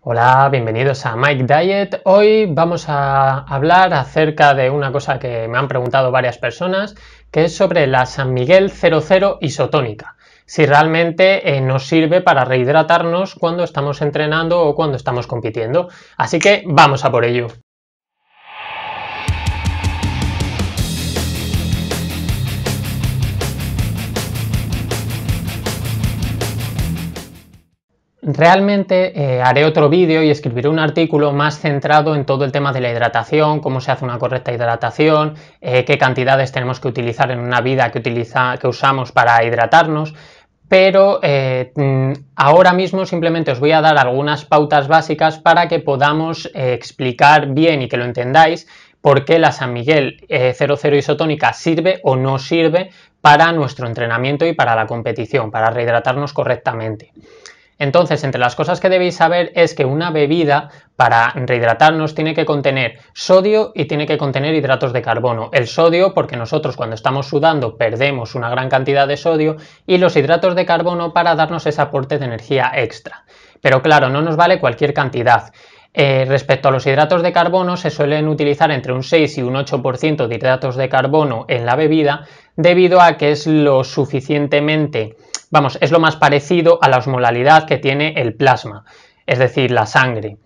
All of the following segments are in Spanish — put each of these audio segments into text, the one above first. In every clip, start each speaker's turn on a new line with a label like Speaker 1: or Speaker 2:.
Speaker 1: Hola, bienvenidos a Mike Diet. Hoy vamos a hablar acerca de una cosa que me han preguntado varias personas, que es sobre la San Miguel 00 isotónica. Si realmente eh, nos sirve para rehidratarnos cuando estamos entrenando o cuando estamos compitiendo. Así que vamos a por ello. Realmente eh, haré otro vídeo y escribiré un artículo más centrado en todo el tema de la hidratación, cómo se hace una correcta hidratación, eh, qué cantidades tenemos que utilizar en una vida que, usamos para hidratarnos, pero eh, mm, ahora mismo simplemente os voy a dar algunas pautas básicas para que podamos explicar bien y que lo entendáis por qué la San Miguel 00 isotónica sirve o no sirve para nuestro entrenamiento y para la competición, para rehidratarnos correctamente. Entonces, entre las cosas que debéis saber es que una bebida para rehidratarnos tiene que contener sodio y tiene que contener hidratos de carbono. El sodio porque nosotros cuando estamos sudando perdemos una gran cantidad de sodio y los hidratos de carbono para darnos ese aporte de energía extra. Pero claro, no nos vale cualquier cantidad. Eh, respecto a los hidratos de carbono, se suelen utilizar entre un 6 y un 8% de hidratos de carbono en la bebida debido a que es lo suficientemente Vamos, es lo más parecido a la osmolalidad que tiene el plasma, es decir, la sangre.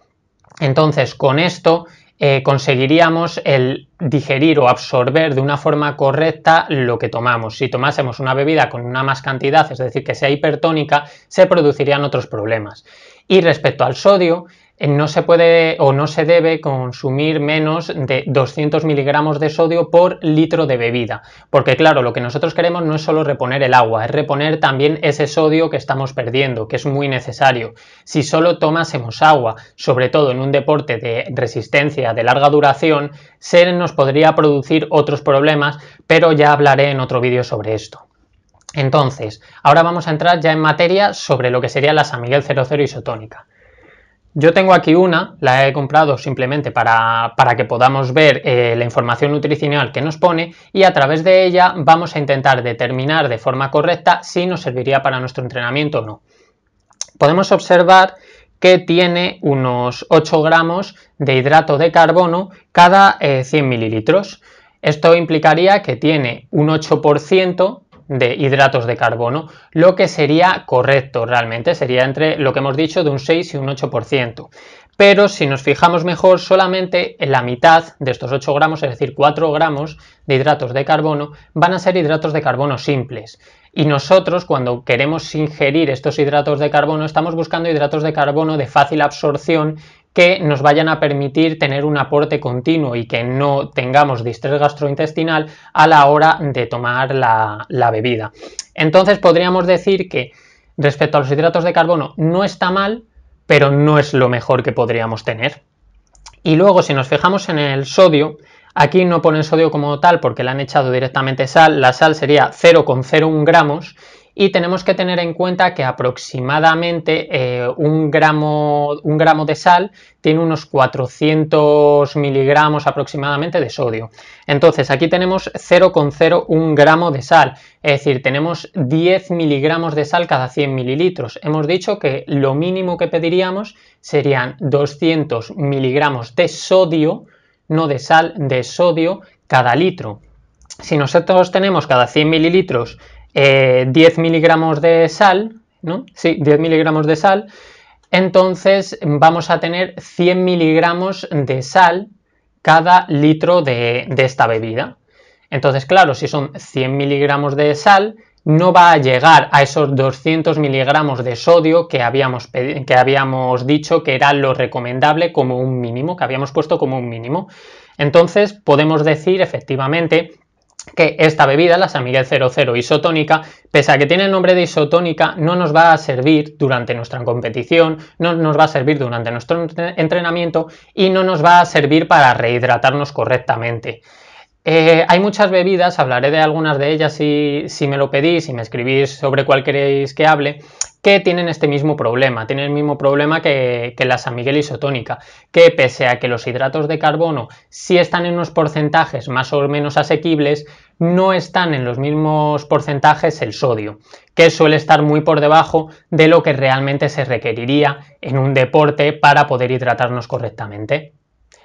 Speaker 1: Entonces, con esto eh, conseguiríamos el digerir o absorber de una forma correcta lo que tomamos. Si tomásemos una bebida con una más cantidad, es decir, que sea hipertónica, se producirían otros problemas. Y respecto al sodio, no se puede o no se debe consumir menos de 200 miligramos de sodio por litro de bebida, porque claro, lo que nosotros queremos no es solo reponer el agua, es reponer también ese sodio que estamos perdiendo, que es muy necesario. Si solo tomásemos agua, sobre todo en un deporte de resistencia de larga duración, se nos podría producir otros problemas, pero ya hablaré en otro vídeo sobre esto. Entonces, ahora vamos a entrar ya en materia sobre lo que sería la San Miguel 00 isotónica. Yo tengo aquí una, la he comprado simplemente para, que podamos ver eh, la información nutricional que nos pone y a través de ella vamos a intentar determinar de forma correcta si nos serviría para nuestro entrenamiento o no. Podemos observar que tiene unos 8 gramos de hidrato de carbono cada 100 eh, mililitros. Esto implicaría que tiene un 8% de hidratos de carbono, lo que sería correcto realmente, sería entre lo que hemos dicho de un 6 y un 8%. Pero si nos fijamos mejor, solamente en la mitad de estos 8 gramos, es decir, 4 gramos de hidratos de carbono, van a ser hidratos de carbono simples. Y nosotros cuando queremos ingerir estos hidratos de carbono estamos buscando hidratos de carbono de fácil absorción que nos vayan a permitir tener un aporte continuo y que no tengamos distrés gastrointestinal a la hora de tomar la, bebida. Entonces podríamos decir que respecto a los hidratos de carbono no está mal, pero no es lo mejor que podríamos tener. Y luego si nos fijamos en el sodio, aquí no ponen sodio como tal porque le han echado directamente sal, la sal sería 0,01 gramos y tenemos que tener en cuenta que aproximadamente eh, un, gramo, un, gramo, de sal tiene unos 400 miligramos aproximadamente de sodio. Entonces aquí tenemos 0,01 gramo de sal, es decir, tenemos 10 miligramos de sal cada 100 mililitros. Hemos dicho que lo mínimo que pediríamos serían 200 miligramos de sodio, no de sal, de sodio cada litro. Si nosotros tenemos cada 100 mililitros 10 eh, miligramos de sal, ¿no? Sí, 10 miligramos de sal, entonces vamos a tener 100 miligramos de sal cada litro de, esta bebida. Entonces, claro, si son 100 miligramos de sal, no va a llegar a esos 200 miligramos de sodio que habíamos, que habíamos dicho que era lo recomendable como un mínimo, que habíamos puesto como un mínimo. Entonces podemos decir efectivamente que esta bebida, la Samiguel 00 isotónica, pese a que tiene el nombre de isotónica, no nos va a servir durante nuestra competición, no nos va a servir durante nuestro entrenamiento y no nos va a servir para rehidratarnos correctamente. Eh, hay muchas bebidas, hablaré de algunas de ellas si, me lo pedís, si me escribís sobre cuál queréis que hable, que tienen este mismo problema, tienen el mismo problema que, que, la San Miguel isotónica, que pese a que los hidratos de carbono sí están en unos porcentajes más o menos asequibles, no están en los mismos porcentajes el sodio, que suele estar muy por debajo de lo que realmente se requeriría en un deporte para poder hidratarnos correctamente.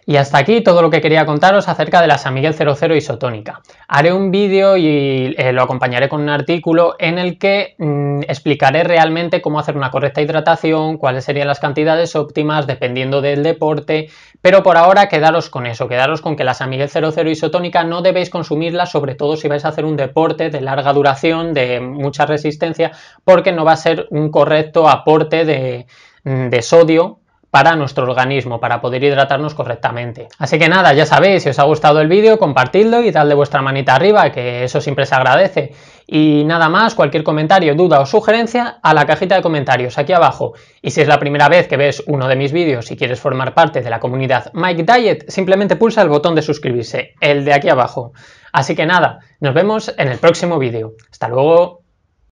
Speaker 1: Y hasta aquí todo lo que quería contaros acerca de la San Miguel 00 isotónica. Haré un vídeo y eh, lo acompañaré con un artículo en el que mm, explicaré realmente cómo hacer una correcta hidratación, cuáles serían las cantidades óptimas dependiendo del deporte, pero por ahora quedaros con eso, quedaros con que la San Miguel 00 isotónica no debéis consumirla, sobre todo si vais a hacer un deporte de larga duración, de mucha resistencia, porque no va a ser un correcto aporte de mm, sodio para nuestro organismo, para poder hidratarnos correctamente. Así que nada, ya sabéis, si os ha gustado el vídeo, compartidlo y dadle vuestra manita arriba, que eso siempre se agradece. Y nada más, cualquier comentario, duda o sugerencia, a la cajita de comentarios, aquí abajo. Y si es la primera vez que ves uno de mis vídeos y quieres formar parte de la comunidad Mike Diet, simplemente pulsa el botón de suscribirse, el de aquí abajo. Así que nada, nos vemos en el próximo vídeo. ¡Hasta luego!